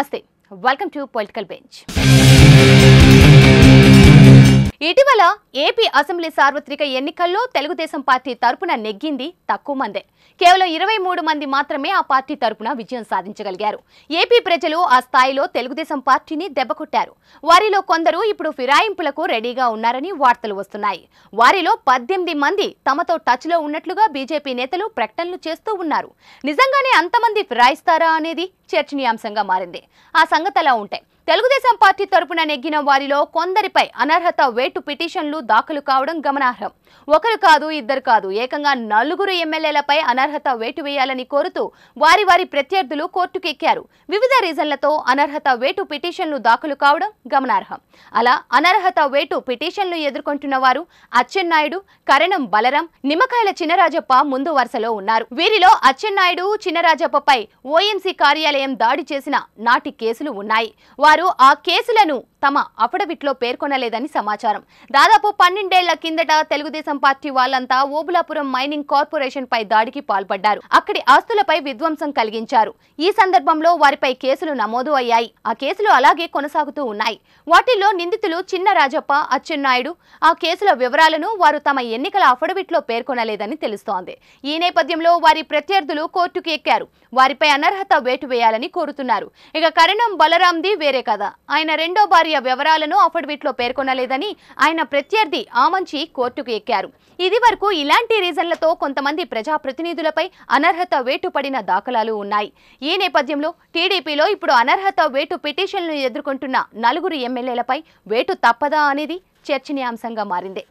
నమస్తే welcome to political bench ఇటీవల AP assembly సార్వత్రిక ఎన్నికల్లో తెలుగుదేశం పార్టీ తరపున నెగ్గింది తక్కువ మందే కేవలం ఇరవై మూడు మంది మాత్రమే ఆ పార్టీ తరపున విజయం సాధించగలిగారు ఏపీ ప్రజలు ఆ స్థాయిలో తెలుగుదేశం పార్టీని దెబ్బకొట్టారు వారిలో కొందరు ఇప్పుడు ఫిరాయింపులకు రెడీగా ఉన్నారని వార్తలు వస్తున్నాయి వారిలో పద్దెనిమిది మంది తమతో టచ్లో ఉన్నట్లుగా బీజేపీ నేతలు ప్రకటనలు చేస్తూ ఉన్నారు నిజంగానే అంతమంది ఫిరాయిస్తారా అనేది చర్చనీయాంశంగా మారింది ఆ అలా ఉంటాయి తెలుగుదేశం పార్టీ తరపున నెగ్గిన వారిలో కొందరిపై అనర్హత వేటు పిటిషన్లు దాఖలు కావడం గమనార్హం ఒకరు కాదు ఇద్దరు కాదు ఏకంగా నలుగురు ఎమ్మెల్యేలపై అనర్హత వేటు వేయాలని కోరుతూ వారి వారి ప్రత్యర్థులు కోర్టుకెక్కారు వివిధ రీజన్లతో అనర్హత వేటు పిటిషన్లు దాఖలు కావడం గమనార్హం అలా అనర్హత వేటు పిటిషన్లు ఎదుర్కొంటున్న వారు అచ్చెన్నాయుడు కరణం బలరాం నిమ్మకాయల చినరాజప్ప ముందు వరుసలో ఉన్నారు వీరిలో అచ్చెన్నాయుడు చినరాజప్పపై ఓఎంసీ కార్యాలయం దాడి చేసిన నాటి కేసులు ఉన్నాయి వారు ఆ కేసులను తమ అఫిడవిట్లో పేర్కొనలేదని సమాచారం దాదాపు పన్నెండేళ్ల కిందట తెలుగుదేశం పార్టీ వాళ్లంతా ఓబులాపురం మైనింగ్ కార్పొరేషన్ పై దాడికి పాల్పడ్డారు అక్కడి ఆస్తులపై విధ్వంసం కలిగించారు ఈ సందర్భంలో వారిపై కేసులు నమోదు అయ్యాయి ఆ కేసులు అలాగే కొనసాగుతూ ఉన్నాయి వాటిల్లో నిందితులు చిన్న రాజప్ప అచ్చెన్నాయుడు ఆ కేసుల వివరాలను వారు తమ ఎన్నికల అఫిడవిట్లో పేర్కొనలేదని తెలుస్తోంది ఈ నేపథ్యంలో వారి ప్రత్యర్థులు కోర్టుకు ఎక్కారు వారిపై అనర్హత వేటు వేయాలని కోరుతున్నారు ఇక కరణం బలరాంది వేరే కథ ఆయన రెండో బారి సౌకర్య వివరాలను లో పేర్కొనలేదని ఆయన ప్రత్యర్థి ఆమంచి కోర్టుకు ఎక్కారు ఇది వరకు ఇలాంటి రీజన్లతో కొంతమంది ప్రజాప్రతినిధులపై అనర్హత వేటు పడిన దాఖలాలు ఉన్నాయి ఈ నేపథ్యంలో టీడీపీలో ఇప్పుడు అనర్హత వేటు పిటిషన్లు ఎదుర్కొంటున్న నలుగురు ఎమ్మెల్యేలపై వేటు తప్పదా అనేది చర్చనీయాంశంగా మారింది